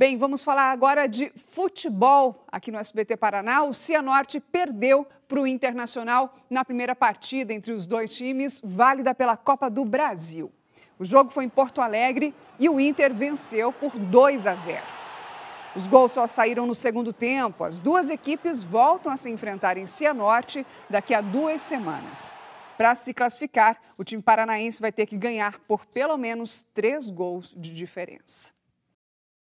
Bem, vamos falar agora de futebol aqui no SBT Paraná. O Cianorte perdeu para o Internacional na primeira partida entre os dois times, válida pela Copa do Brasil. O jogo foi em Porto Alegre e o Inter venceu por 2 a 0. Os gols só saíram no segundo tempo. As duas equipes voltam a se enfrentar em Cianorte daqui a duas semanas. Para se classificar, o time paranaense vai ter que ganhar por pelo menos três gols de diferença.